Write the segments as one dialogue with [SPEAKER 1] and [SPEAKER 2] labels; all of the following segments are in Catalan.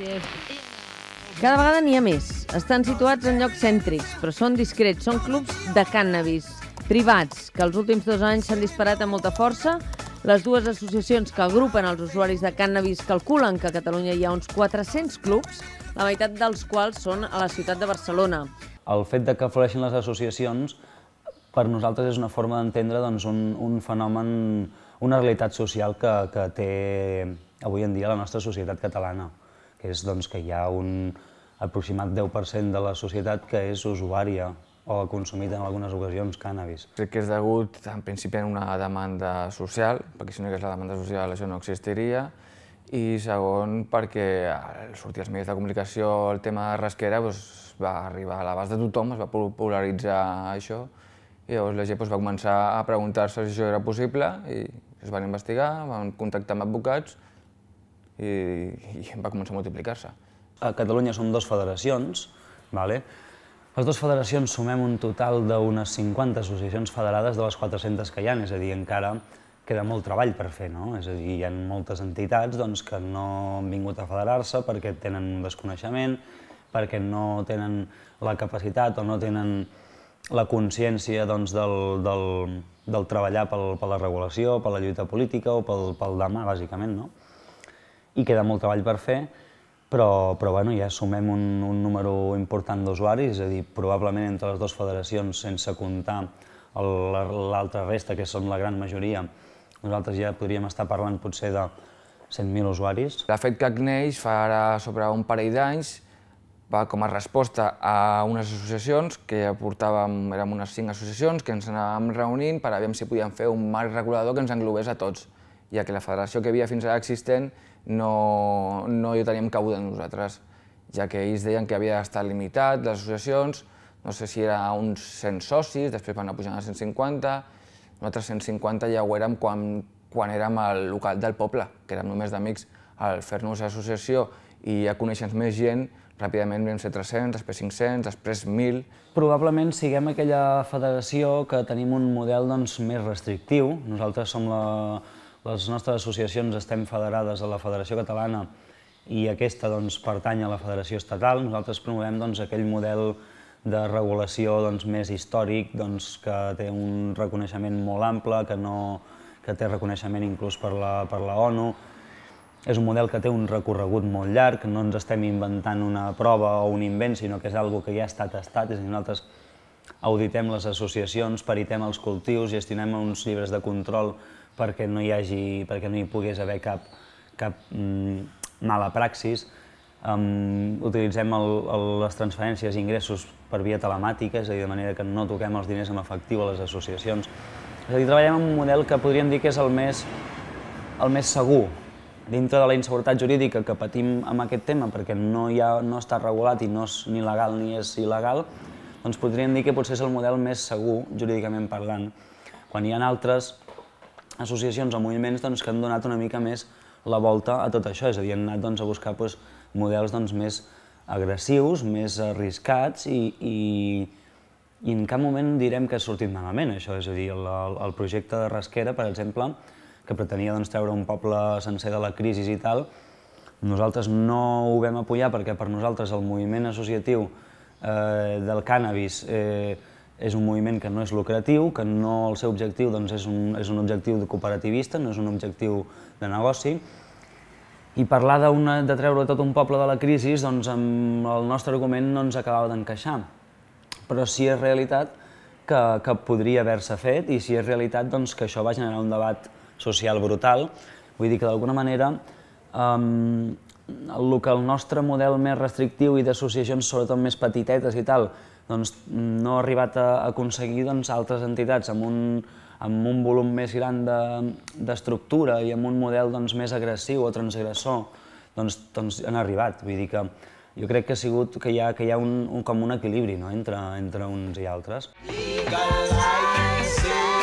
[SPEAKER 1] Gràcies.
[SPEAKER 2] Cada vegada n'hi ha més. Estan situats en llocs cèntrics, però són discrets. Són clubs de cànnabis, privats, que els últims dos anys s'han disparat amb molta força. Les dues associacions que agrupen els usuaris de cànnabis calculen que a Catalunya hi ha uns 400 clubs, la meitat dels quals són a la ciutat de Barcelona.
[SPEAKER 3] El fet de que floreixin les associacions per nosaltres és una forma d'entendre doncs, un, un fenomen, una realitat social que, que té avui en dia la nostra societat catalana que és doncs, que hi ha un aproximat 10%
[SPEAKER 4] de la societat que és usuària o ha consumit en algunes ocasions cànnabis. Crec que és degut, en principi, a una demanda social, perquè si no hi hagués la demanda social això no existiria, i segon perquè al sortir als mitjans de comunicació el tema de Rasquera doncs, va arribar a l'abast de tothom, es va popularitzar això, i llavors la gent doncs, va començar a preguntar-se si això era possible, i es van investigar, van contactar amb advocats, i, i va començar a multiplicar-se. A Catalunya som dues federacions,
[SPEAKER 3] vale? Les dues federacions sumem un total d'unes 50 associacions federades de les 400 que hi ha, és a dir, encara queda molt treball per fer, no? És a dir, hi ha moltes entitats doncs, que no han vingut a federar-se perquè tenen un desconeixement, perquè no tenen la capacitat o no tenen la consciència doncs, del, del, del treballar pel, per la regulació, per la lluita política o pel, pel demà, bàsicament, no? i queda molt treball per fer, però, però bueno, ja sumem un, un número important d'usuaris, és a dir, probablement entre les dues federacions, sense comptar l'altra resta, que són la gran majoria, nosaltres ja podríem estar parlant potser de 100.000
[SPEAKER 4] usuaris. De fet, CAC neix fa ara sobre un parell d'anys com a resposta a unes associacions que aportàvem, érem unes cinc associacions que ens anàvem reunint per a veure si podíem fer un marc regulador que ens englobés a tots, ja que la federació que havia fins ara existent no, no hi teníem cabuda nosaltres, ja que ells deien que havia d'estar limitat, les associacions, no sé si era uns 100 socis, després van anar pujant a 150, nosaltres 150 ja ho érem quan, quan érem al local del poble, que érem només d'amics. Al fer-nos associació i ja conèixer més gent, ràpidament vam ser 300, després 500, després 1.000.
[SPEAKER 3] Probablement siguem aquella federació que tenim un model doncs, més restrictiu. Nosaltres som la, les nostres associacions estem federades a la Federació Catalana i aquesta doncs, pertany a la Federació Estatal. Nosaltres promovem doncs, aquell model de regulació doncs, més històric, doncs, que té un reconeixement molt ample, que, no, que té reconeixement inclús per la, per la ONU. És un model que té un recorregut molt llarg, no ens estem inventant una prova o un invent, sinó que és algo que ja estat tastat, és a dir, nosaltres auditem les associacions, peritem els cultius, gestionem uns llibres de control perquè no hi hagi, perquè no hi pogués haver cap, cap mm, mala praxis. Um, utilitzem el, el, les transferències i ingressos per via telemàtica, és a dir, de manera que no toquem els diners en efectiu a les associacions. És a dir, treballem en un model que podríem dir que és el més, el més segur dintre de la inseguretat jurídica que patim amb aquest tema, perquè no, hi ha, no està regulat i no és ni legal ni és il·legal, doncs podríem dir que potser és el model més segur, jurídicament parlant. Quan hi ha altres, associacions o moviments doncs, que han donat una mica més la volta a tot això, és a dir, han anat doncs, a buscar doncs, models doncs, més agressius, més arriscats i, i, i en cap moment direm que ha sortit malament això, és a dir, el, el projecte de Rasquera, per exemple, que pretenia doncs, treure un poble sencer de la crisi i tal, nosaltres no ho vam apoyar perquè per nosaltres el moviment associatiu eh, del cànnabis eh, és un moviment que no és lucratiu, que no el seu objectiu doncs, és, un, és un objectiu cooperativista, no és un objectiu de negoci, i parlar de treure tot un poble de la crisi, doncs amb el nostre argument no ens acabava d'encaixar. Però sí és realitat que, que podria haver-se fet i si sí és realitat doncs, que això va generar un debat social brutal. Vull dir que d'alguna manera um, el que el nostre model més restrictiu i d'associacions sobretot més petitetes i tal, doncs, no ha arribat a aconseguir doncs, altres entitats amb un, amb un volum més gran d'estructura de, i amb un model doncs, més agressiu o transgressor, doncs, doncs han arribat. Vull dir que jo crec que ha sigut que hi ha, que hi ha un, un, com un equilibri no? entre, entre uns i altres.
[SPEAKER 2] Legalize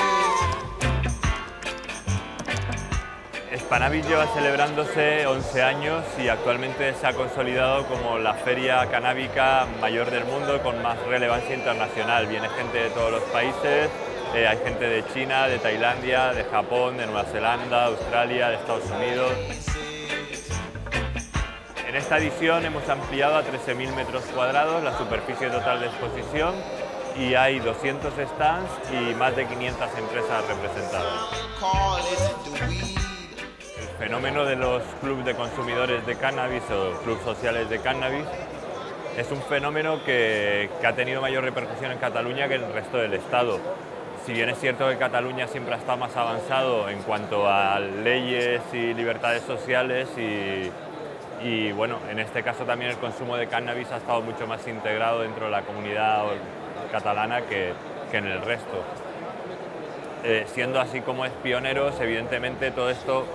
[SPEAKER 5] Panavit lleva celebrándose 11 años y actualmente se ha consolidado como la feria canábica mayor del mundo con más relevancia internacional. Viene gente de todos los países, eh, hay gente de China, de Tailandia, de Japón, de Nueva Zelanda, Australia, de Estados Unidos. En esta edición hemos ampliado a 13.000 metros cuadrados la superficie total de exposición y hay 200 stands y más de 500 empresas representadas fenómeno de los clubes de consumidores de cannabis o clubes sociales de cannabis es un fenómeno que, ha tenido mayor repercusión en Cataluña que en el resto del Estado. Si bien es cierto que Cataluña siempre ha estado más avanzado en cuanto a leyes y libertades sociales y, bueno, en este caso también el consumo de cannabis ha estado mucho más integrado dentro de la comunidad catalana que, en el resto. Eh, siendo así como es pioneros, evidentemente todo esto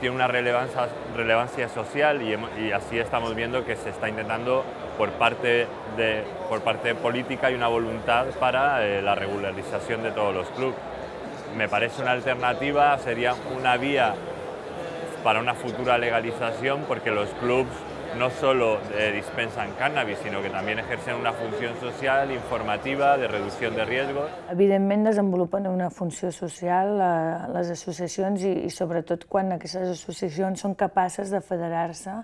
[SPEAKER 5] tiene una relevancia, relevancia social y, así estamos viendo que se está intentando por parte, de, por parte política y una voluntad para eh, la regularización de todos los clubes. Me parece una alternativa, sería una vía para una futura legalización porque los clubes no solo eh, dispensan cannabis, sinó que també ejercen una funció social, informativa, de reducció de riesgos.
[SPEAKER 2] Evidentment desenvolupen una funció social a les associacions i, i sobretot quan aquestes associacions són capaces de federar-se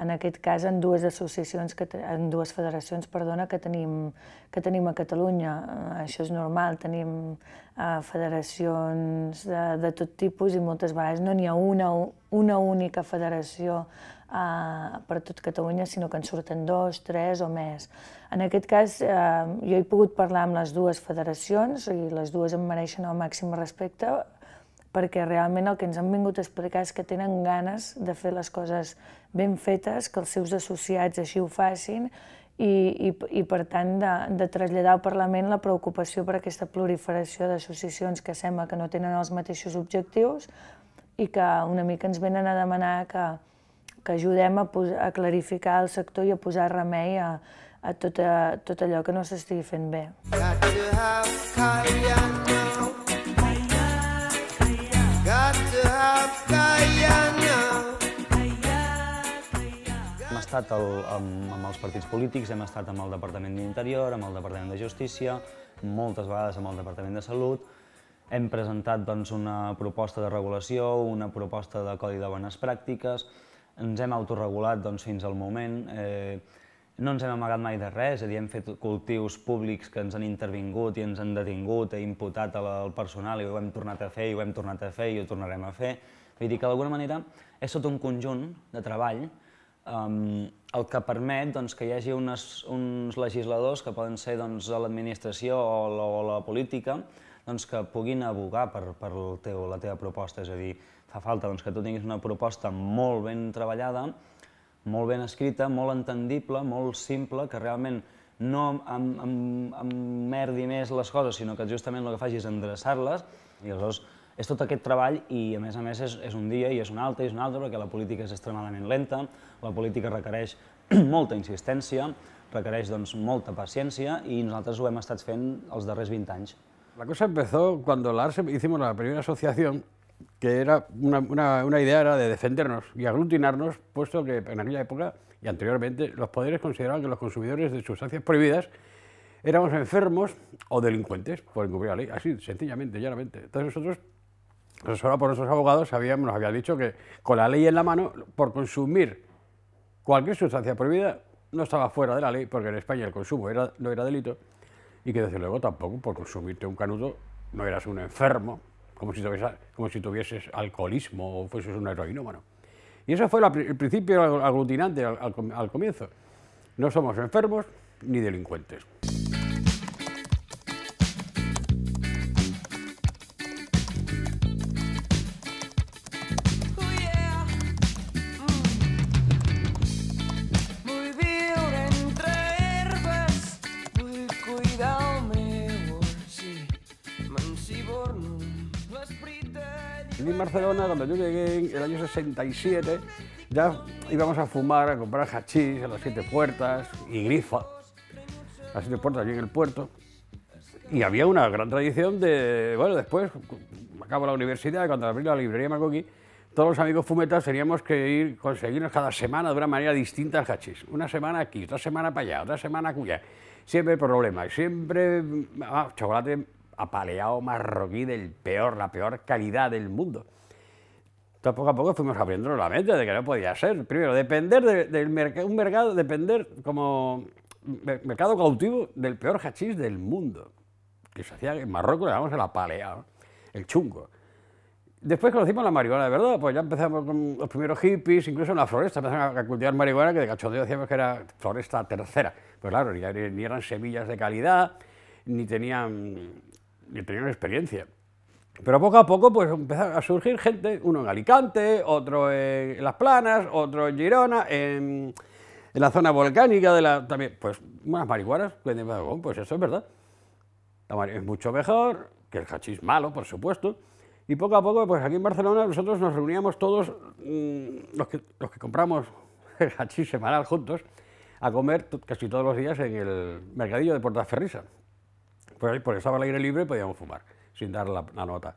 [SPEAKER 2] en aquest cas en dues associacions, que, en dues federacions perdona, que, tenim, que tenim a Catalunya. Eh, això és normal, tenim eh, federacions de, de tot tipus i moltes vegades no n'hi ha una, una única federació eh, per tot Catalunya, sinó que en surten dos, tres o més. En aquest cas, eh, jo he pogut parlar amb les dues federacions i les dues em mereixen el màxim respecte, perquè realment el que ens han vingut a explicar és que tenen ganes de fer les coses ben fetes, que els seus associats així ho facin i, i, i per tant de, de traslladar al Parlament la preocupació per aquesta proliferació d'associacions que sembla que no tenen els mateixos objectius i que una mica ens venen a demanar que, que ajudem a, a clarificar el sector i a posar remei a, a tot, a, tot allò que no s'estigui fent bé. Got
[SPEAKER 3] estat el, amb, amb els partits polítics, hem estat amb el Departament d'Interior, amb el Departament de Justícia, moltes vegades amb el Departament de Salut. Hem presentat doncs, una proposta de regulació, una proposta de codi de bones pràctiques, ens hem autorregulat doncs, fins al moment, eh, no ens hem amagat mai de res, és a dir, hem fet cultius públics que ens han intervingut i ens han detingut, he imputat al personal i ho hem tornat a fer, i ho hem tornat a fer, i ho tornarem a fer. Vull dir que d'alguna manera és tot un conjunt de treball um, el que permet doncs, que hi hagi unes, uns legisladors que poden ser doncs, l'administració o, la, o la política doncs, que puguin abogar per, per el teu, la teva proposta. És a dir, fa falta doncs, que tu tinguis una proposta molt ben treballada, molt ben escrita, molt entendible, molt simple, que realment no em, em, em merdi més les coses, sinó que justament el que faci és endreçar-les i aleshores és tot aquest treball i, a més a més, és, és un dia i és un altre i és un altre perquè la política és extremadament lenta, la política requereix molta insistència, requereix doncs, molta
[SPEAKER 6] paciència i nosaltres ho hem estat fent els darrers 20 anys. La cosa empezó cuando la ARSE hicimos la primera asociación, que era una, una, una idea era de defendernos y aglutinarnos, puesto que en aquella época y anteriormente los poderes consideraban que los consumidores de sustancias prohibidas éramos enfermos o delincuentes por encubrir la ley, así, sencillamente, llanamente. Entonces nosotros Pues ahora por nuestros abogados, nos había dicho que con la ley en la mano, por consumir cualquier sustancia prohibida, no estaba fuera de la ley, porque en España el consumo no era delito, y que desde luego tampoco por consumirte un canuto no eras un enfermo, como si tuvieses, alcoholismo o fueses un heroinómano. Y eso fue el principio aglutinante al comienzo. No somos enfermos ni delincuentes. cuando yo llegué en el año 67, ya íbamos a fumar, a comprar hachís a las siete puertas y grifa. las siete puertas aquí en el puerto. Y había una gran tradición de, bueno, después, acabo la universidad, cuando abrí la librería Macoqui, todos los amigos fumetas teníamos que ir, conseguirnos cada semana de una manera distinta el hachís. Una semana aquí, otra semana para allá, otra semana cuya Siempre problemas, siempre ah, chocolate apaleado marroquí del peor, la peor calidad del mundo. Entonces, poco a poco fuimos abriéndonos la mente de que no podía ser. Primero, depender de, un mercado, depender como mercado cautivo del peor hachís del mundo, que se hacía en Marruecos, le llamamos el apaleado, el chungo. Después conocimos la marihuana, de verdad, pues ya empezamos con los primeros hippies, incluso en la floresta empezaron a cultivar marihuana, que de cachondeo decíamos que era floresta tercera. Pues claro, ni, eran semillas de calidad, ni tenían, ni tenían experiencia. Pero poco a poco pues empezaron a surgir gente, uno en Alicante, otro en Las Planas, otro en Girona, en, la zona volcánica de la... También, pues unas marihuanas, pues eso es verdad. Es mucho mejor que el hachís malo, por supuesto. Y poco a poco, pues aquí en Barcelona nosotros nos reuníamos todos, mm, los, que, compramos el hachís semanal juntos, a comer casi todos los días en el mercadillo de Portaferrisa. Pues, por estaba al aire libre podíamos fumar sin dar la, nota.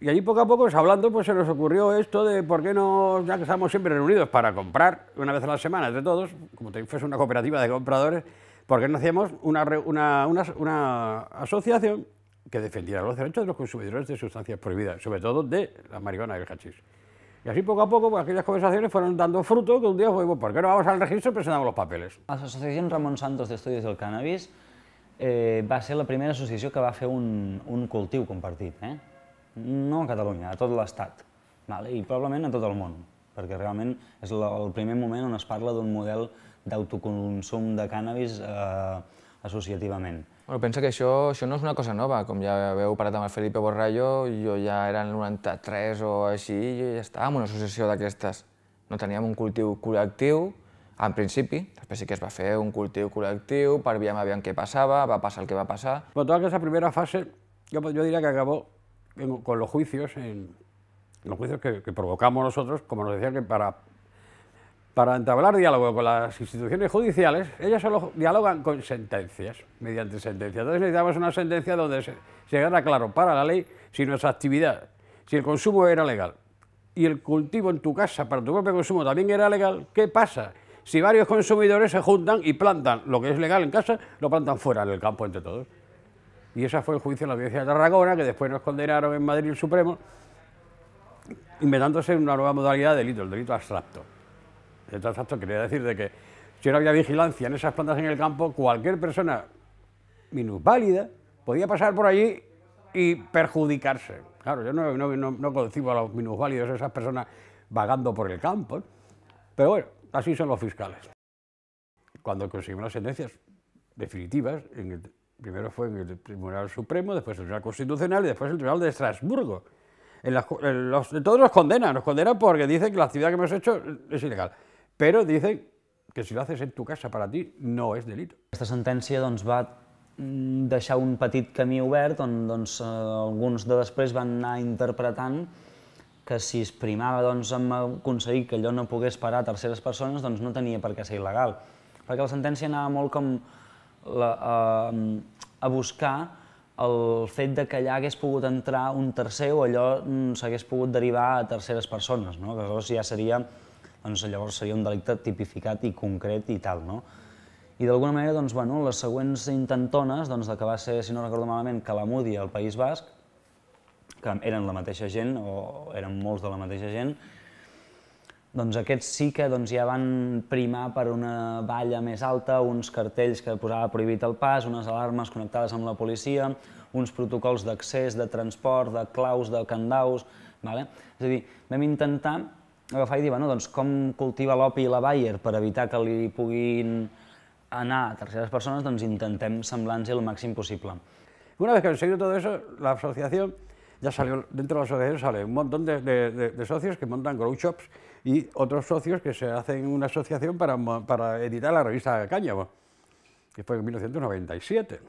[SPEAKER 6] Y allí poco a poco, pues, hablando, pues se nos ocurrió esto de por qué no, ya que estamos siempre reunidos para comprar una vez a la semana entre todos, como te fuese una cooperativa de compradores, ¿por qué no hacíamos una, una, una, asociación que defendiera los derechos de los consumidores de sustancias prohibidas, sobre todo de la marihuana y el hachís? Y así poco a poco pues, aquellas conversaciones fueron dando fruto que un día, pues, ¿por qué no vamos al registro y presentamos los papeles? La Asociación Ramón Santos de Estudios del
[SPEAKER 3] Cannabis eh, va ser la primera associació que va fer un, un cultiu compartit, eh? no a Catalunya, a tot l'Estat, vale? i probablement a tot el món, perquè realment és el primer moment on es parla d'un model d'autoconsum de cànnabis eh, associativament.
[SPEAKER 4] Bueno, pensa que això, això no és una cosa nova, com ja veu parat amb el Felipe Borrallo, jo ja era el 93 o així, i ja estàvem en una associació d'aquestes. No teníem un cultiu col·lectiu, En principio, després sí que es va fer un cultivo cultiu para per me aviam qué pasaba, va a pasar el que va a pasar. Bueno,
[SPEAKER 6] toda esa primera fase, yo, diría que acabó con los juicios, en, los juicios que, provocamos nosotros, como nos decían que para para entablar diálogo con las instituciones judiciales, ellas solo dialogan con sentencias, mediante sentencias. Entonces necesitamos una sentencia donde se, se claro para la ley si nuestra actividad, si el consumo era legal y el cultivo en tu casa para tu propio consumo también era legal, ¿qué pasa? Si varios consumidores se juntan y plantan lo que es legal en casa, lo plantan fuera, en el campo, entre todos. Y ese fue el juicio en la audiencia de Tarragona, que después nos condenaron en Madrid el Supremo, inventándose una nueva modalidad de delito, el delito abstracto. El delito abstracto quería decir de que si no había vigilancia en esas plantas en el campo, cualquier persona minusválida podía pasar por allí y perjudicarse. Claro, yo no, no concibo a los minusválidos, esas personas vagando por el campo. Pero bueno, Así son los fiscales. Cuando conseguimos las sentencias definitivas, en el, primero fue en el Tribunal Supremo, después el Tribunal Constitucional y después el Tribunal de Estrasburgo. En las, en los, en todos nos condenan, nos condenan porque dicen que la actividad que hemos hecho es ilegal. Pero dicen que si lo haces en tu casa para ti no es delito. Esta sentencia
[SPEAKER 3] doncs, va mm, deixar un petit camí obert on doncs, eh, alguns de després van anar interpretant que si es primava doncs, en aconseguir que allò no pogués parar a terceres persones, doncs no tenia per què ser il·legal. Perquè la sentència anava molt com la, a, ehm, a buscar el fet de que allà hagués pogut entrar un tercer o allò mm, s'hagués pogut derivar a terceres persones, no? que llavors ja seria, doncs, llavors seria un delicte tipificat i concret i tal. No? I d'alguna manera, doncs, bueno, les següents intentones, doncs, de que va ser, si no recordo malament, Calamudi al País Basc, que eren la mateixa gent o eren molts de la mateixa gent, doncs aquests sí que doncs, ja van primar per una valla més alta, uns cartells que posava prohibit el pas, unes alarmes connectades amb la policia, uns protocols d'accés, de transport, de claus, de candaus... Vale? És a dir, vam intentar agafar i dir, bueno, doncs com cultiva l'opi i la Bayer per evitar que li puguin anar a terceres persones, doncs
[SPEAKER 6] intentem semblar-nos el màxim possible. Una vez que conseguido todo eso, la asociación ya salió, dentro de la asociación sale un montón de, socios que montan grow shops y otros socios que se hacen una asociación para, para editar la revista Cáñamo, que fue en 1997.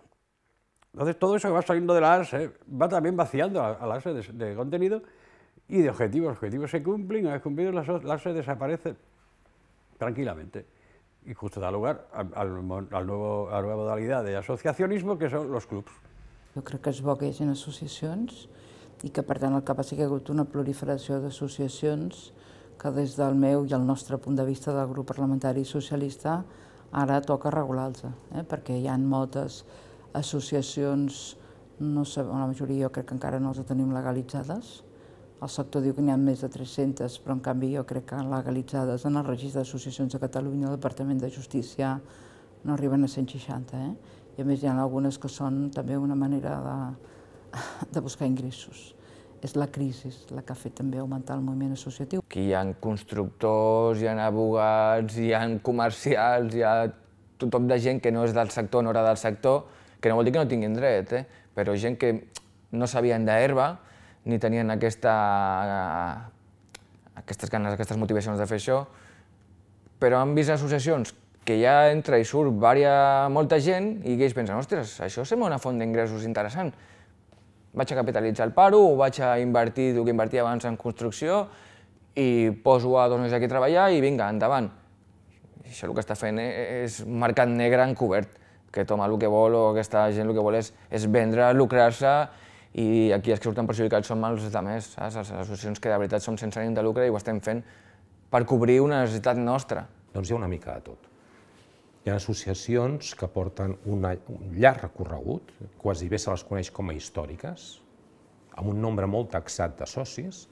[SPEAKER 6] Entonces todo eso que va saliendo de la ARSE va también vaciando a, la ARSE de, contenido y de objetivos. Los objetivos se cumplen, una vez cumplidos la ARSE desaparece tranquilamente y justo da lugar al, nuevo, a la nueva modalidad de asociacionismo que son los clubs.
[SPEAKER 1] Yo creo que es bo en asociaciones i que per tant el que passa que hi ha hagut una proliferació d'associacions que des del meu i el nostre punt de vista del grup parlamentari socialista ara toca regular-los, eh? perquè hi han moltes associacions, no sé, la majoria jo crec que encara no les tenim legalitzades, el sector diu que n'hi ha més de 300, però en canvi jo crec que legalitzades en el registre d'associacions de Catalunya, el Departament de Justícia, no arriben a 160, eh? i a més hi ha algunes que són també una manera de, de buscar ingressos. És la crisi la que ha fet també augmentar el moviment associatiu.
[SPEAKER 4] Aquí hi ha constructors, hi ha abogats, hi ha comercials, hi ha tothom de gent que no és del sector, no era del sector, que no vol dir que no tinguin dret, eh? però gent que no sabien d'herba ni tenien aquesta, aquestes ganes, aquestes motivacions de fer això, però han vist associacions que ja entra i surt varia, molta gent i ells pensen, ostres, això sembla una font d'ingressos interessant, vaig a capitalitzar el paro o vaig a invertir el que invertia abans en construcció i poso a dos nois aquí a treballar i vinga, endavant. I això el que està fent e-, és mercat negre encobert, que toma el que vol o aquesta gent el que vol és, és vendre, lucrar-se i aquí els que surten perjudicats som els més, saps? les associacions que de veritat som sense ànim de lucre i ho estem fent per cobrir una necessitat nostra.
[SPEAKER 7] Doncs hi ha una mica de tot. Hi ha associacions que porten un llarg recorregut, quasi bé se les coneix com a històriques, amb un nombre molt taxat de socis.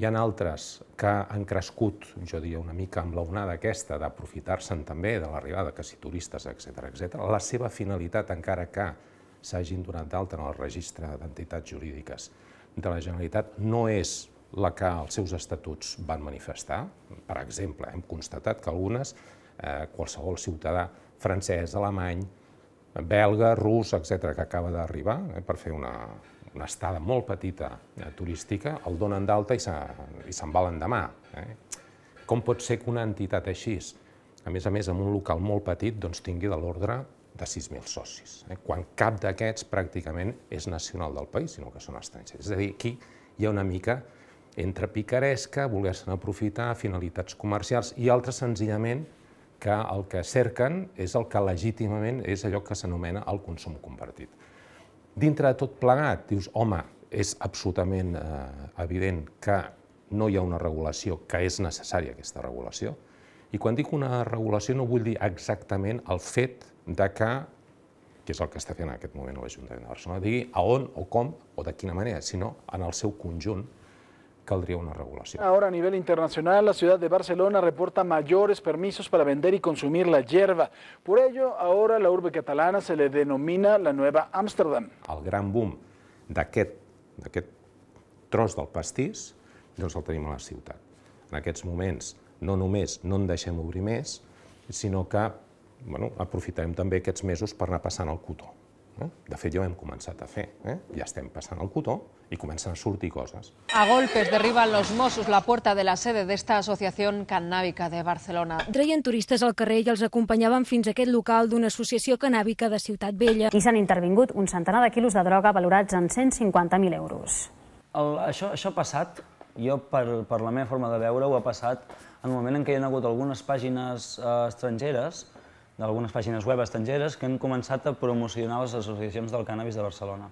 [SPEAKER 7] Hi ha altres que han crescut, jo diria, una mica amb l'onada aquesta d'aprofitar-se'n també de l'arribada, que si turistes, etc etc. La seva finalitat, encara que s'hagin donat d'alta en el registre d'entitats jurídiques de la Generalitat, no és la que els seus estatuts van manifestar. Per exemple, hem constatat que algunes Eh, qualsevol ciutadà francès, alemany, belga, rus, etc que acaba d'arribar eh, per fer una, una estada molt petita eh, turística, el donen d'alta i se'n se va l'endemà. Eh? Com pot ser que una entitat així, a més a més amb un local molt petit, doncs tingui de l'ordre de 6.000 socis, eh? quan cap d'aquests pràcticament és nacional del país, sinó que són estrangers. És a dir, aquí hi ha una mica entre picaresca, voler-se'n aprofitar, finalitats comercials i altres senzillament que el que cerquen és el que legítimament és allò que s'anomena el consum compartit. Dintre de tot plegat, dius, home, és absolutament eh, evident que no hi ha una regulació, que és necessària aquesta regulació. I quan dic una regulació no vull dir exactament el fet de que, que és el que està fent en aquest moment l'Ajuntament de Barcelona, digui a on o com o de quina manera, sinó en el seu conjunt, caldria una regulació.
[SPEAKER 6] Ara, a nivell internacional, la ciutat de Barcelona reporta majors permisos a vender i consumir la hierba. Per això, ara la urbe catalana se le denomina la nova Amsterdam.
[SPEAKER 7] El gran boom d'aquest tros del pastís, doncs el tenim a la ciutat. En aquests moments no només no en deixem obrir més, sinó que bueno, aprofitarem també aquests mesos per anar passant el cotó. Eh? De fet, ja ho hem començat a fer. Eh? Ja estem passant el cotó y comencen a surtir cosas.
[SPEAKER 2] A golpes derriban los
[SPEAKER 1] Mossos la puerta de la sede de esta asociación cannàbica
[SPEAKER 2] de Barcelona. Treien turistes al carrer i els acompanyaven fins a aquest local d'una associació cannàbica de Ciutat Vella. I s'han intervingut un centenar de quilos de droga valorats en 150.000 euros.
[SPEAKER 3] El, això, això ha passat, jo per, per la meva forma de veure ho ha passat en el moment en què hi ha hagut algunes pàgines eh, estrangeres d'algunes pàgines web estrangeres que han començat a promocionar les associacions del cànnabis de Barcelona.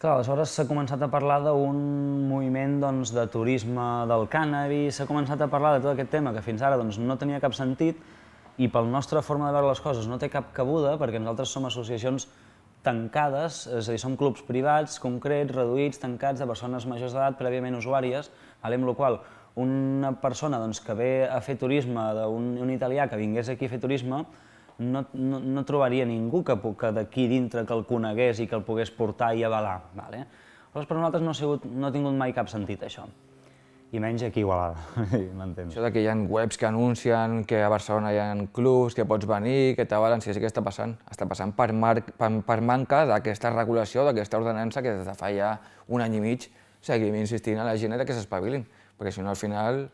[SPEAKER 3] Clar, aleshores s'ha començat a parlar d'un moviment doncs, de turisme del cànnabis, s'ha començat a parlar de tot aquest tema que fins ara doncs, no tenia cap sentit i pel nostra forma de veure les coses no té cap cabuda perquè nosaltres som associacions tancades, és a dir, som clubs privats, concrets, reduïts, tancats, de persones majors d'edat, prèviament usuàries, amb la qual una persona doncs, que ve a fer turisme d'un italià que vingués aquí a fer turisme no, no, no trobaria ningú que, que d'aquí dintre que el conegués i que el pogués portar i avalar. Vale?
[SPEAKER 4] Aleshores, per nosaltres no ha, sigut, no ha tingut mai cap sentit això. I menys aquí a Igualada, m'entens? Això de que hi ha webs que anuncien que a Barcelona hi ha clubs, que pots venir, que t'avalen, sí, sí que està passant. Està passant per, mar per, per manca d'aquesta regulació, d'aquesta ordenança que des de fa ja un any i mig seguim insistint a la gent que s'espavilin, perquè si no al final,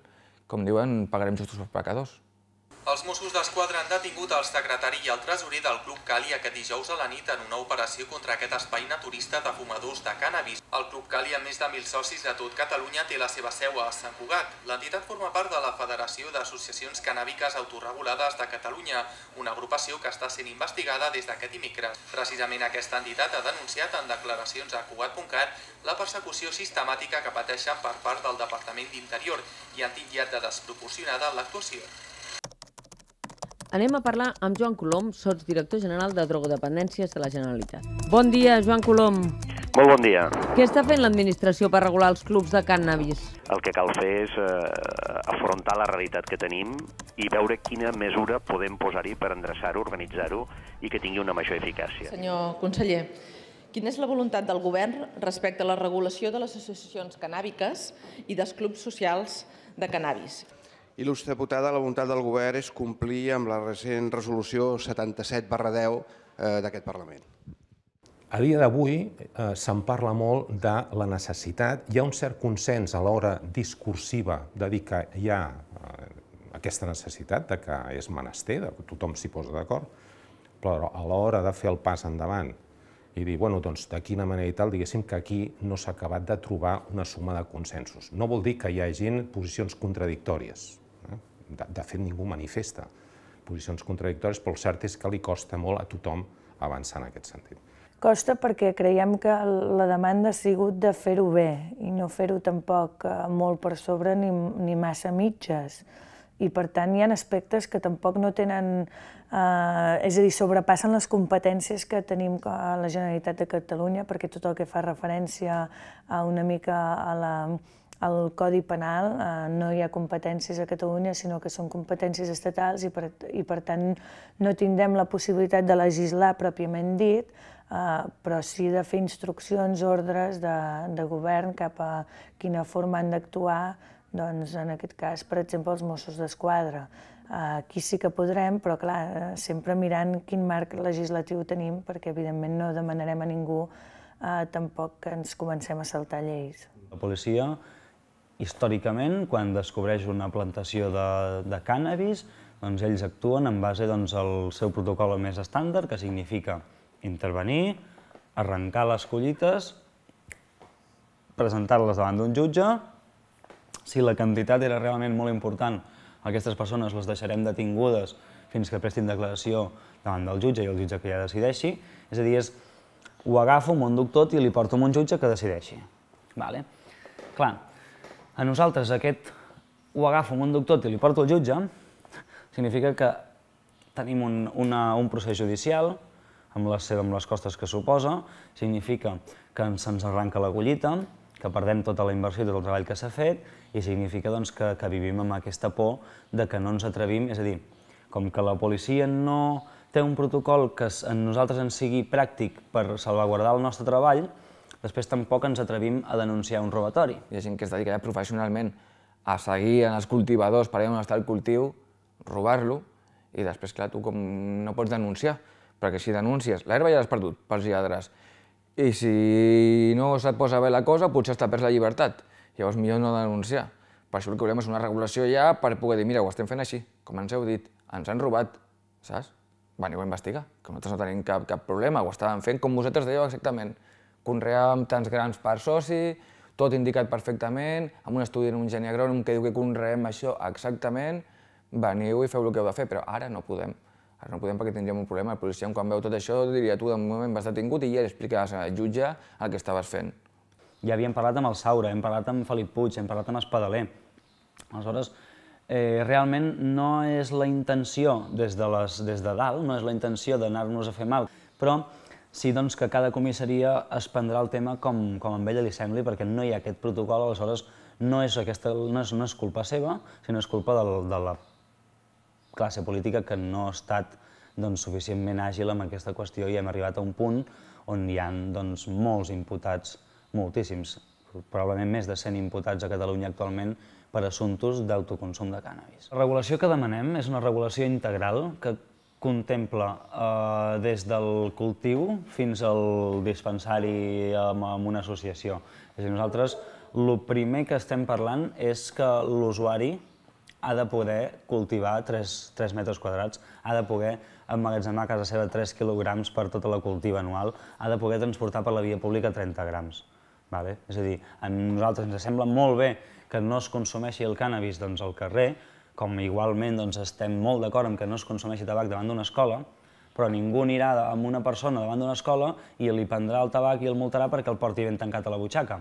[SPEAKER 4] com diuen, pagarem justos els pecadors. Els Mossos d'Esquadra han detingut el secretari i el tresorer del Club Cali aquest dijous a la nit en una operació contra aquest espai naturista de fumadors de cànnabis. El Club Cali, amb més de 1.000 socis de tot Catalunya, té la seva seu a Sant Cugat. L'entitat forma part de la Federació d'Associacions Cannàbiques Autoregulades de Catalunya, una agrupació que està sent investigada des d'aquest dimecres. Precisament aquesta entitat ha denunciat en declaracions a Cugat.cat la persecució sistemàtica que pateixen per part del Departament d'Interior i han titllat de desproporcionada
[SPEAKER 2] l'actuació. Anem a parlar amb Joan Colom, sots director general de Drogodependències de la Generalitat. Bon dia, Joan Colom. Molt bon dia. Què està fent l'administració per regular els clubs de cannabis?
[SPEAKER 8] El que cal fer és eh, afrontar la realitat que tenim i veure quina mesura podem posar-hi per endreçar-ho, organitzar-ho i que tingui una major eficàcia.
[SPEAKER 1] Senyor conseller, Quina és la voluntat del govern respecte a la regulació de les associacions canàbiques i dels clubs socials de cannabis?
[SPEAKER 8] Il·lustre diputada, la voluntat del govern és complir amb la recent resolució 77 barra 10 eh, d'aquest Parlament.
[SPEAKER 7] A dia d'avui eh, se'n parla molt de la necessitat. Hi ha un cert consens a l'hora discursiva de dir que hi ha eh, aquesta necessitat de que és menester, que tothom s'hi posa d'acord, però a l'hora de fer el pas endavant i dir, bueno, doncs de quina manera i tal, diguéssim que aquí no s'ha acabat de trobar una suma de consensos. No vol dir que hi hagin posicions contradictòries, de, de fet ningú manifesta posicions contradictòries, però el cert és que li costa molt a tothom avançar en aquest sentit.
[SPEAKER 2] Costa perquè creiem que la demanda ha sigut de fer-ho bé i no fer-ho tampoc eh, molt per sobre ni, ni massa mitges. I per tant hi ha aspectes que tampoc no tenen, eh, és a dir, sobrepassen les competències que tenim a la Generalitat de Catalunya perquè tot el que fa referència a una mica a la al Codi Penal eh, no hi ha competències a Catalunya, sinó que són competències estatals i per, i per tant no tindrem la possibilitat de legislar pròpiament dit, eh, però sí de fer instruccions, ordres de, de govern cap a quina forma han d'actuar, doncs en aquest cas, per exemple, els Mossos d'Esquadra. Eh, aquí sí que podrem, però clar, sempre mirant quin marc legislatiu tenim, perquè evidentment no demanarem a ningú eh, tampoc que ens comencem a saltar lleis.
[SPEAKER 3] La policia històricament, quan descobreix una plantació de, de cànnabis, doncs ells actuen en base doncs, al seu protocol més estàndard, que significa intervenir, arrencar les collites, presentar-les davant d'un jutge. Si la quantitat era realment molt important, aquestes persones les deixarem detingudes fins que prestin declaració davant del jutge i el jutge que ja decideixi. És a dir, és, ho agafo, m'ho enduc tot i li porto a un jutge que decideixi. Vale? Clar, a nosaltres aquest ho agafo amb un doctor i li porto al jutge, significa que tenim un, una, un procés judicial amb les, amb les costes que suposa, significa que se'ns arranca la collita, que perdem tota la inversió i tot el treball que s'ha fet i significa doncs, que, que vivim amb aquesta por de que no ens atrevim, és a dir, com que la policia no té un protocol que en nosaltres ens sigui pràctic per salvaguardar el nostre treball, després tampoc ens
[SPEAKER 4] atrevim a denunciar un robatori. Hi ha gent que es dedica ja professionalment a seguir en els cultivadors per allà on està el cultiu, robar-lo, i després, clar, tu com no pots denunciar, perquè si denuncies, l'herba ja l'has perdut pels lladres, i si no se't posa bé la cosa, potser està perds la llibertat. Llavors, millor no denunciar. Per això el que volem és una regulació ja per poder dir, mira, ho estem fent així, com ens heu dit, ens han robat, saps? Veniu a investigar, que nosaltres no tenim cap, cap problema, ho estàvem fent com vosaltres dèieu exactament conreàvem tants grans per soci, tot indicat perfectament, amb un estudi en un geni agrònom que diu que conreem això exactament, veniu i feu el que heu de fer, però ara no podem. Ara no podem perquè tindríem un problema. El policia, quan veu tot això, diria tu de moment vas detingut i ja li explicaràs al jutge el que estaves fent.
[SPEAKER 3] Ja havíem parlat amb el Saura, hem parlat amb Felip Puig, hem parlat amb Espadaler. Aleshores, eh, realment no és la intenció des de, les, des de dalt, no és la intenció d'anar-nos a fer mal, però sí doncs, que cada comissaria es prendrà el tema com, com a ella li sembli, perquè no hi ha aquest protocol, aleshores no és, aquesta, no és, no és culpa seva, sinó és culpa del, de la classe política que no ha estat doncs, suficientment àgil amb aquesta qüestió i hem arribat a un punt on hi ha doncs, molts imputats, moltíssims, probablement més de 100 imputats a Catalunya actualment per assumptes d'autoconsum de cànnabis. La regulació que demanem és una regulació integral que contempla eh, des del cultiu fins al dispensari amb, una associació. És nosaltres el primer que estem parlant és que l'usuari ha de poder cultivar 3, 3 metres quadrats, ha de poder emmagatzemar a casa seva 3 quilograms per tota la cultiva anual, ha de poder transportar per la via pública 30 grams. Vale? És a dir, a nosaltres ens sembla molt bé que no es consumeixi el cànnabis doncs, al carrer, com igualment doncs, estem molt d'acord amb que no es consumeixi tabac davant d'una escola, però ningú anirà amb una persona davant d'una escola i li prendrà el tabac i el multarà perquè el porti ben tancat a la butxaca.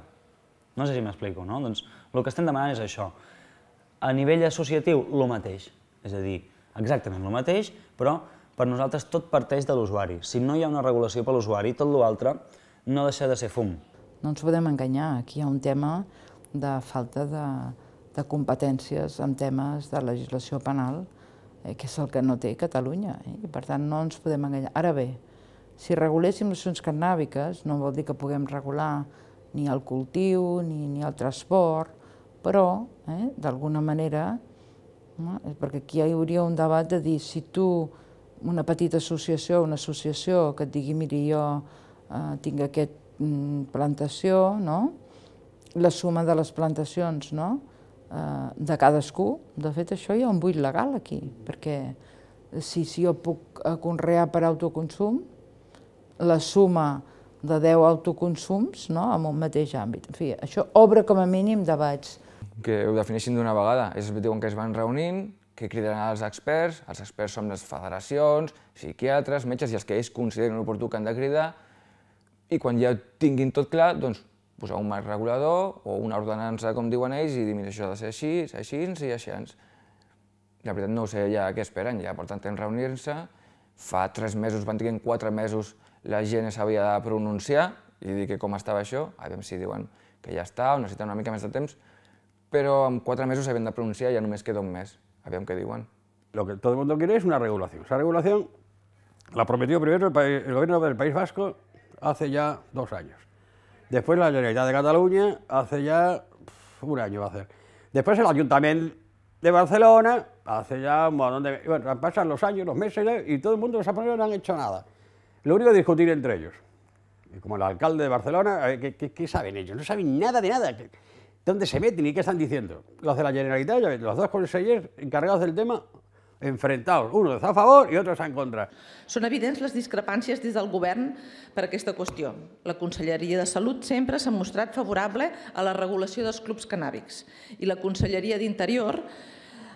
[SPEAKER 3] No sé si m'explico, no? Doncs el que estem demanant és això. A nivell associatiu, el mateix. És a dir, exactament el mateix, però per nosaltres tot parteix de l'usuari. Si no hi ha una regulació per l'usuari, tot l'altre no deixa de ser fum.
[SPEAKER 1] No ens podem enganyar. Aquí hi ha un tema de falta de, de competències en temes de legislació penal, eh, que és el que no té Catalunya, eh? i per tant no ens podem enganyar. Ara bé, si reguléssim les sons cannàbiques, no vol dir que puguem regular ni el cultiu ni, ni el transport, però eh, d'alguna manera, no? perquè aquí hi hauria un debat de dir si tu, una petita associació, una associació que et digui, miri, jo eh, tinc aquest mm, plantació, no? la suma de les plantacions, no? Eh, de cadascú. De fet, això hi ha un buit legal aquí, perquè si, si jo puc eh, conrear per autoconsum, la suma de 10 autoconsums no, en un mateix àmbit. En fi, això obre com a mínim debats.
[SPEAKER 4] Que ho defineixin d'una vegada. És, diuen que es van reunint, que cridaran els experts, els experts són les federacions, psiquiatres, metges i els que ells consideren oportú que han de cridar, i quan ja tinguin tot clar, doncs posar un marc regulador o una ordenança, com diuen ells, i dir, mira, això ha de ser així, així i així. La veritat no ho sé ja què esperen, ja porten temps reunir-se, fa tres mesos, van dir en quatre mesos, la gent s'havia de pronunciar i dir que com estava això, veure si diuen que ja està o necessiten una mica més de temps, però en quatre mesos s'havien de pronunciar i ja només queda un mes,
[SPEAKER 6] veure què diuen. Lo que todo el mundo quiere es una regulación. Esa regulación la prometió primero el, el gobierno del País Vasco hace ya dos años. Después la Generalitat de Cataluña, hace ya un año va a ser. Después el Ayuntamiento de Barcelona, hace ya Bueno, pasan los años, los meses y todo el mundo se ha no han hecho nada. Lo único es discutir entre ellos. Y como el alcalde de Barcelona, ¿qué, qué, saben ellos? No saben nada de nada. ¿Dónde se meten y qué están diciendo? Los de la Generalitat, los dos consejeros encargados del tema, enfrentats, unos a favor i otros en contra. Són evidents les discrepàncies des del govern per aquesta qüestió. La Conselleria de Salut sempre s'ha mostrat
[SPEAKER 1] favorable a la regulació dels clubs canàbics i la Conselleria d'Interior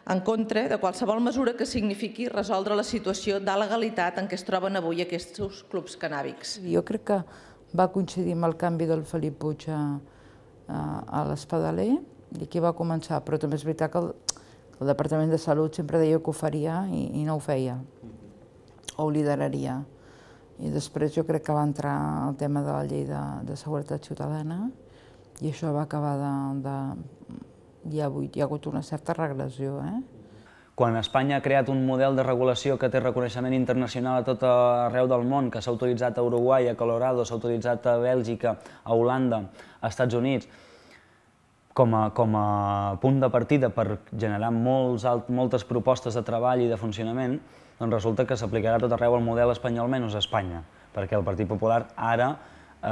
[SPEAKER 1] en contra de qualsevol mesura que signifiqui resoldre la situació d'alegalitat en què es troben avui aquests clubs canàbics. Jo crec que va coincidir amb el canvi del Felip Puig a, a, a l'Espadaler i aquí va començar, però també és veritat que el, el Departament de Salut sempre deia que ho faria i, i no ho feia, o ho lideraria. I després jo crec que va entrar el tema de la llei de, de seguretat ciutadana i això va acabar de... de hi, ha, hi ha hagut una certa regressió, eh?
[SPEAKER 3] Quan Espanya ha creat un model de regulació que té reconeixement internacional a tot arreu del món, que s'ha utilitzat a Uruguai, a Colorado, s'ha utilitzat a Bèlgica, a Holanda, a Estats Units, com a, com a punt de partida per generar molts alt, moltes propostes de treball i de funcionament, doncs resulta que s'aplicarà tot arreu el model espanyol menys a Espanya, perquè el Partit Popular ara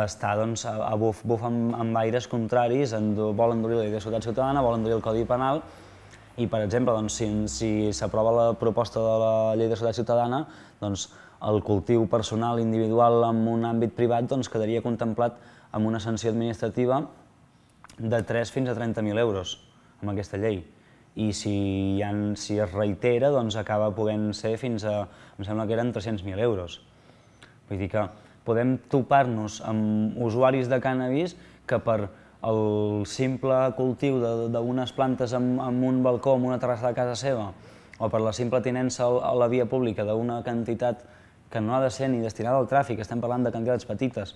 [SPEAKER 3] està doncs, a, a buf, buf amb, amb aires contraris, en, vol endurir la de ciutat ciutadana, vol endurir el Codi Penal, i, per exemple, doncs, si s'aprova si la proposta de la llei de ciutat ciutadana, doncs, el cultiu personal individual en un àmbit privat doncs, quedaria contemplat amb una sanció administrativa de 3 fins a 30.000 euros amb aquesta llei. I si, ha, si es reitera, doncs acaba podent ser fins a, em sembla que eren 300.000 euros. Vull dir que podem topar-nos amb usuaris de cànnabis que per el simple cultiu d'unes plantes amb, amb un balcó, amb una terrassa de casa seva, o per la simple tinença a la via pública d'una quantitat que no ha de ser ni destinada al tràfic, estem parlant de quantitats petites,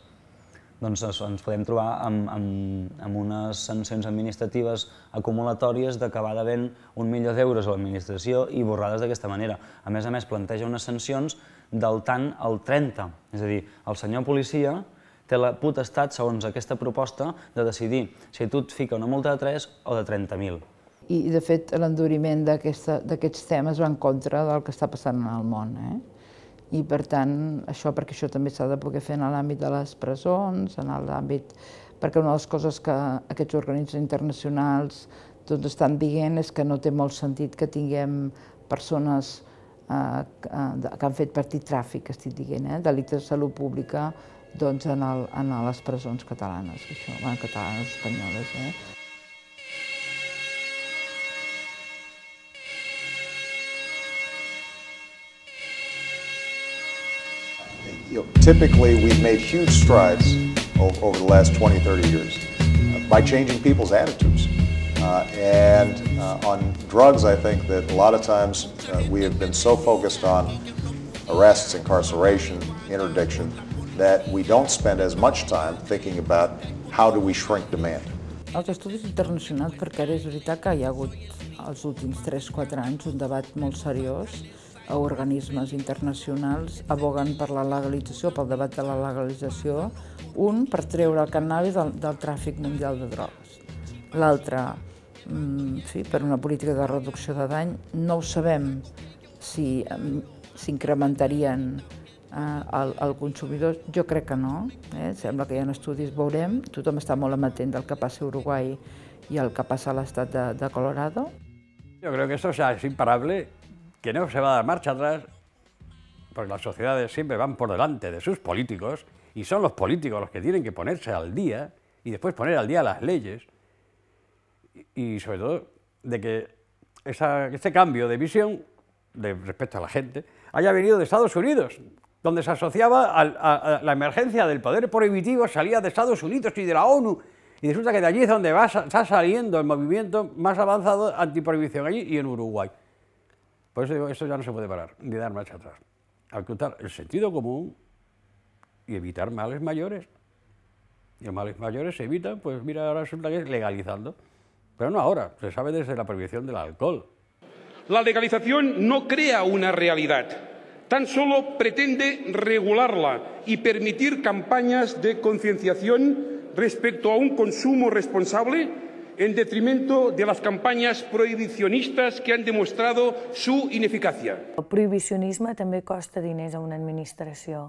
[SPEAKER 3] doncs ens podem trobar amb, amb, amb unes sancions administratives acumulatòries d'acabar devent un milió d'euros a l'administració i borrades d'aquesta manera. A més a més, planteja unes sancions del tant al 30. És a dir, el senyor policia té la potestat, segons aquesta proposta, de decidir si tu et fica una multa de 3 o de 30.000.
[SPEAKER 1] I, de fet, l'enduriment d'aquests temes va en contra del que està passant en el món. Eh? i per tant això, perquè això també s'ha de poder fer en l'àmbit de les presons, en l'àmbit perquè una de les coses que aquests organismes internacionals tots doncs, estan dient és que no té molt sentit que tinguem persones eh, que eh, han fet partit tràfic, estic dient, eh, delictes de salut pública doncs, en, el, en les presons catalanes, això, bueno, catalanes espanyoles. Eh?
[SPEAKER 3] you know, typically we've made huge strides over, the last 20, 30 years uh, by changing people's attitudes. Uh, and uh, on drugs, I think that a lot of times uh, we have been so focused on arrests, incarceration, interdiction, that we don't spend as much time thinking about how do we shrink demand.
[SPEAKER 1] Els estudis internacionals, perquè ara és veritat que hi ha hagut els últims 3-4 anys un debat molt seriós a organismes internacionals aboguen per la legalització, pel debat de la legalització, un per treure el cannabis del, del tràfic mundial de drogues. L'altre, mm, sí, per una política de reducció de dany, no ho sabem si mm, s'incrementarien eh, el, el consumidor, jo crec que no, eh? sembla que hi ha estudis, veurem, tothom està molt amatent del que passa a Uruguai i el que passa a l'estat de, de Colorado.
[SPEAKER 6] Jo crec que això és imparable que no se va a dar marcha atrás, porque las sociedades siempre van por delante de sus políticos y son los políticos los que tienen que ponerse al día y después poner al día las leyes y sobre todo de que este cambio de visión de respecto a la gente haya venido de Estados Unidos, donde se asociaba a, la emergencia del poder prohibitivo, salía de Estados Unidos y de la ONU, y resulta que de allí es donde va, está saliendo el movimiento más avanzado antiprohibición allí y en Uruguay. Por eso esto ya no se puede parar, ni dar marcha atrás. contar el sentido común y evitar males mayores. Y los males mayores se evitan, pues mira, ahora resulta que es legalizando. Pero no ahora, se sabe desde la prohibición del alcohol.
[SPEAKER 7] La legalización no crea una realidad, tan solo pretende regularla y permitir campañas de concienciación respecto a un consumo responsable en detrimento de las campanyes prohibicionistas que han demostrado su ineficacia.
[SPEAKER 2] El prohibicionisme també costa diners a una administració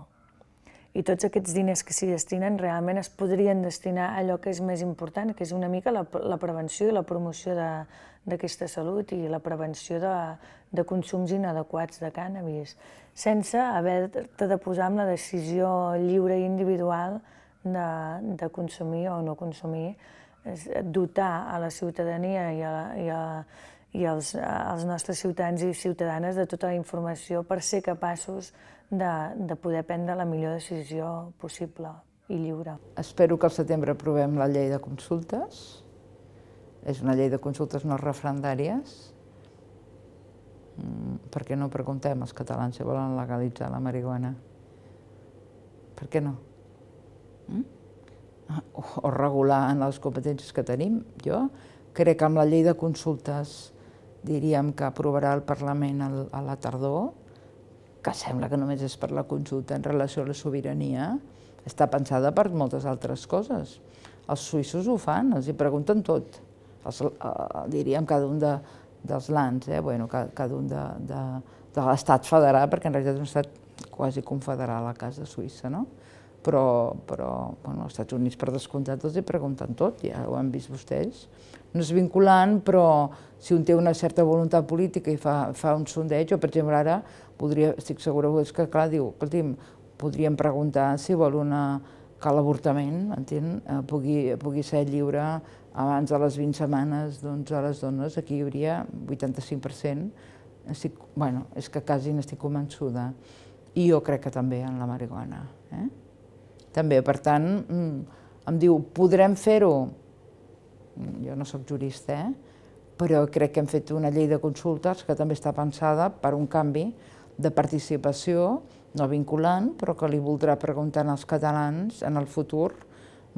[SPEAKER 2] i tots aquests diners que s'hi destinen realment es podrien destinar a allò que és més important, que és una mica la, la prevenció i la promoció d'aquesta salut i la prevenció de, de consums inadequats de cànnabis, sense haver-te de posar amb la decisió lliure i individual de, de consumir o no consumir és dotar a la ciutadania i, a, i, a, i als, als nostres ciutadans i ciutadanes de tota la informació per ser capaços de, de poder prendre la millor decisió possible i lliure.
[SPEAKER 1] Espero que al setembre aprovem la llei de consultes. És una llei de consultes no referendàries, mm, per què no preguntem als catalans si volen legalitzar la marihuana? Per què no? Mm? o regular en les competències que tenim. Jo crec que amb la llei de consultes diríem que aprovarà el Parlament a la tardor, que sembla que només és per la consulta en relació a la sobirania, està pensada per moltes altres coses. Els suïssos ho fan, els hi pregunten tot. Els, eh, diríem cada un de, dels lands, eh? bueno, cada, cada un de, de, de l'estat federal, perquè en realitat és un estat quasi confederal a la casa Suïssa, no? però, però bueno, als Estats Units per descomptat els hi pregunten tot, ja ho han vist vostès. No és vinculant, però si un té una certa voluntat política i fa, fa un sondeig, o per exemple ara, podria, estic segura que clar, diu, escolti'm, podríem preguntar si vol una, que l'avortament eh, pugui, pugui ser lliure abans de les 20 setmanes doncs, a les dones, aquí hi hauria 85%. Estic, bueno, és que quasi n'estic convençuda. I jo crec que també en la marihuana. Eh? també. Per tant, mm, em diu, podrem fer-ho? Jo no sóc jurista, eh? però crec que hem fet una llei de consultes que també està pensada per un canvi de participació, no vinculant, però que li voldrà preguntar als catalans en el futur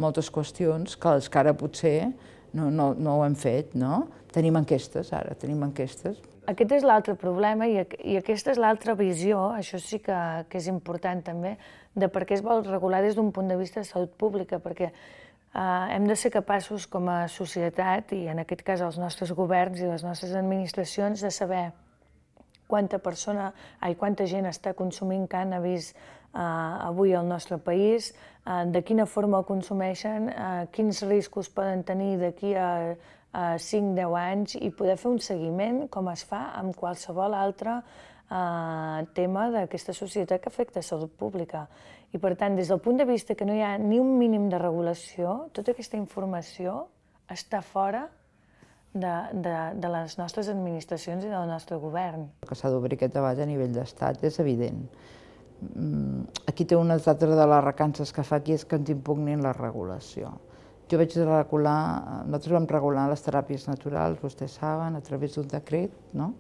[SPEAKER 1] moltes qüestions que els que ara potser no, no, no ho hem fet, no? Tenim enquestes ara, tenim enquestes.
[SPEAKER 2] Aquest és l'altre problema i, i aquesta és l'altra visió, això sí que, que és important també, de per què es vol regular des d'un punt de vista de salut pública, perquè eh, hem de ser capaços com a societat, i en aquest cas els nostres governs i les nostres administracions, de saber quanta persona, ai, quanta gent està consumint cànnabis eh, avui al nostre país, eh, de quina forma el consumeixen, eh, quins riscos poden tenir d'aquí a, a 5-10 anys i poder fer un seguiment com es fa amb qualsevol altre Eh, tema d'aquesta societat que afecta salut pública. I per tant, des del punt de vista que no hi ha ni un mínim de regulació, tota aquesta informació està fora de, de, de les nostres administracions i del nostre govern.
[SPEAKER 1] Que s'ha d'obrir aquest debat a nivell d'estat és evident. Mm, aquí té una altra de les recances que fa aquí és que ens impugnin la regulació. Jo vaig regular, eh, nosaltres vam regular les teràpies naturals, vostès saben, a través d'un decret, no?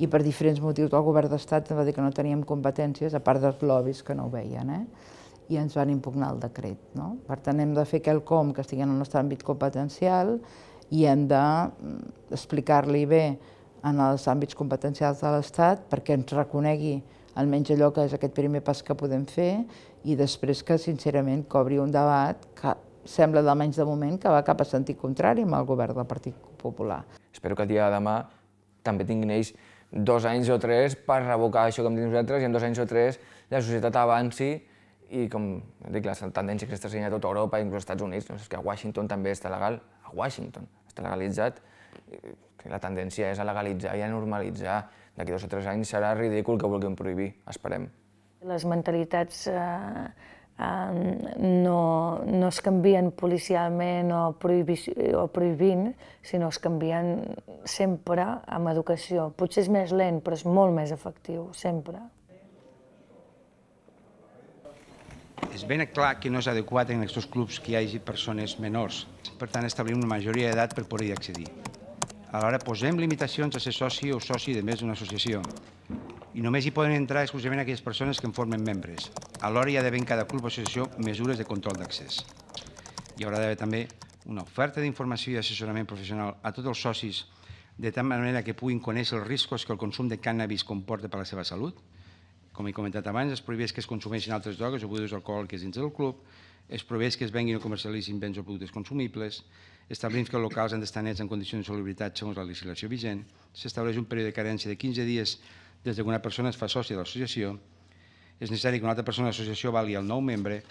[SPEAKER 1] i per diferents motius el govern d'estat va dir que no teníem competències, a part dels lobbies que no ho veien, eh? i ens van impugnar el decret. No? Per tant, hem de fer quelcom que estigui en el nostre àmbit competencial i hem d'explicar-li mm, bé en els àmbits competencials de l'Estat perquè ens reconegui almenys allò que és aquest primer pas que podem fer i després que, sincerament, cobri un debat que sembla, menys de moment, que va cap a sentit contrari amb el govern del Partit Popular.
[SPEAKER 4] Espero que el dia de demà també tinguin ells dos anys o tres per revocar això que hem dit nosaltres i en dos anys o tres la societat avanci i com dic, la tendència que s'està seguint a tota Europa, i als Estats Units, no? és que a Washington també està legal, a Washington està legalitzat, que la tendència és a legalitzar i a normalitzar. D'aquí dos o tres anys serà ridícul que vulguin prohibir, esperem.
[SPEAKER 2] Les mentalitats eh, no, no es canvien policialment o, prohibi, o prohibint, sinó es canvien sempre amb educació. Potser és més lent, però és molt més efectiu, sempre.
[SPEAKER 8] És ben clar que no és adequat en aquests clubs que hi hagi persones menors. Per tant, establim una majoria d'edat per poder-hi accedir. Alhora, posem limitacions a ser soci o soci de més d'una associació i només hi poden entrar exclusivament aquelles persones que en formen membres. Alhora hi ha d'haver en cada club o associació mesures de control d'accés. Hi haurà d'haver també una oferta d'informació i assessorament professional a tots els socis de tal manera que puguin conèixer els riscos que el consum de cànnabis comporta per a la seva salut. Com he comentat abans, es prohibeix que es consumeixin altres drogues o productes alcohòlics dins del club, es prohibeix que es venguin o comercialitzin béns o productes consumibles, establint que els locals han d'estar nets en condicions de salubritat segons la legislació vigent, s'estableix un període de carència de 15 dies des que una persona es fa soci de l'associació, és necessari que una altra persona de l'associació valgui el nou membre,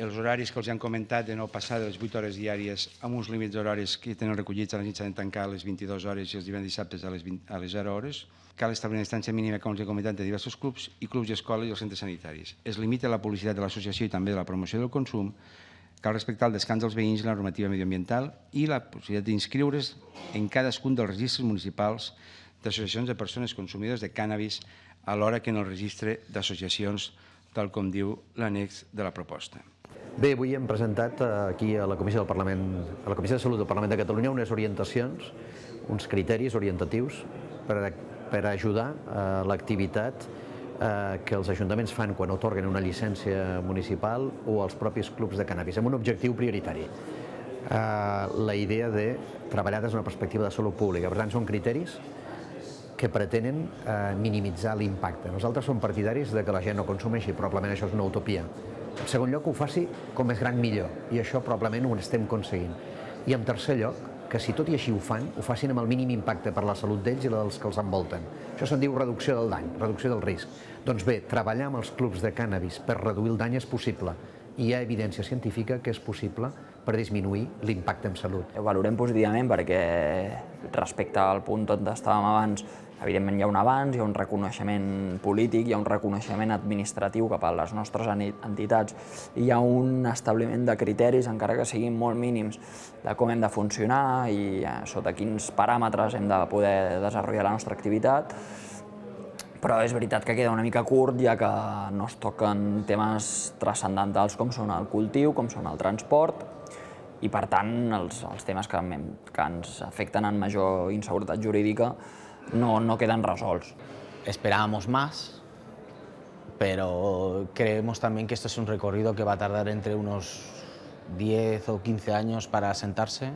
[SPEAKER 8] els horaris que els han comentat de no passar de les 8 hores diàries amb uns límits d'horaris que tenen recollits a la nit s'han de tancar a les 22 hores i els divendres i dissabtes a les, 20, a les 0 hores. Cal establir una distància mínima, com els he comentat, de diversos clubs i clubs i escoles i els centres sanitaris. Es limita la publicitat de l'associació i també de la promoció del consum. Cal respectar el descans dels veïns, i la normativa medioambiental i la possibilitat d'inscriure's en cadascun dels registres municipals d'associacions de persones consumides de cànnabis alhora que en el registre d'associacions, tal com diu l'annex de la proposta. Bé, avui hem presentat eh, aquí a la Comissió, del Parlament, a la Comissió de Salut del Parlament de Catalunya unes orientacions, uns criteris orientatius per, a, per ajudar a eh, l'activitat eh, que els ajuntaments fan quan otorguen una llicència municipal o els propis clubs de cannabis, amb un objectiu prioritari. La idea de treballar des d'una perspectiva de salut pública. Per tant, són criteris que pretenen eh, minimitzar l'impacte. Nosaltres som partidaris de que la gent no consumeixi, probablement això és una utopia. En segon lloc, ho faci com més gran millor, i això probablement ho estem aconseguint. I en tercer lloc, que si tot i així ho fan, ho facin amb el mínim impacte per la salut d'ells i la dels que els envolten. Això se'n diu reducció del dany, reducció del risc. Doncs bé, treballar amb els clubs de cànnabis per reduir el dany és possible i hi ha evidència científica que és possible per disminuir l'impacte
[SPEAKER 4] en salut. Ho valorem positivament perquè respecte al punt on estàvem abans, Evidentment hi ha un abans, hi ha un reconeixement polític, hi ha un reconeixement administratiu cap a les nostres entitats, hi ha un establiment de criteris, encara que siguin molt mínims, de com hem de funcionar i eh, sota quins paràmetres hem de poder desenvolupar la nostra activitat, però és veritat que queda una mica curt, ja que no es toquen temes transcendentals com són el cultiu, com són el transport, i per tant els, els temes que, que ens afecten en major inseguretat jurídica no, no quedan Esperábamos más, pero creemos
[SPEAKER 3] también que esto es un recorrido que va a tardar entre unos 10 o 15 años para sentarse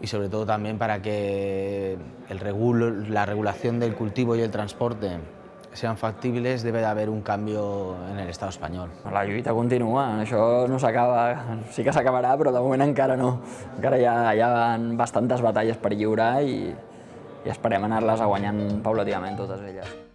[SPEAKER 3] y sobre todo también para que el la regulación
[SPEAKER 4] del cultivo y el transporte sean factibles debe de haber un cambio en el Estado español. La lluita continúa, eso no acaba, sí que se acabará, pero de en cara no. Encara ya ya van bastantes batallas para lliurar y i esperem anar-les a guanyant paulativament totes elles.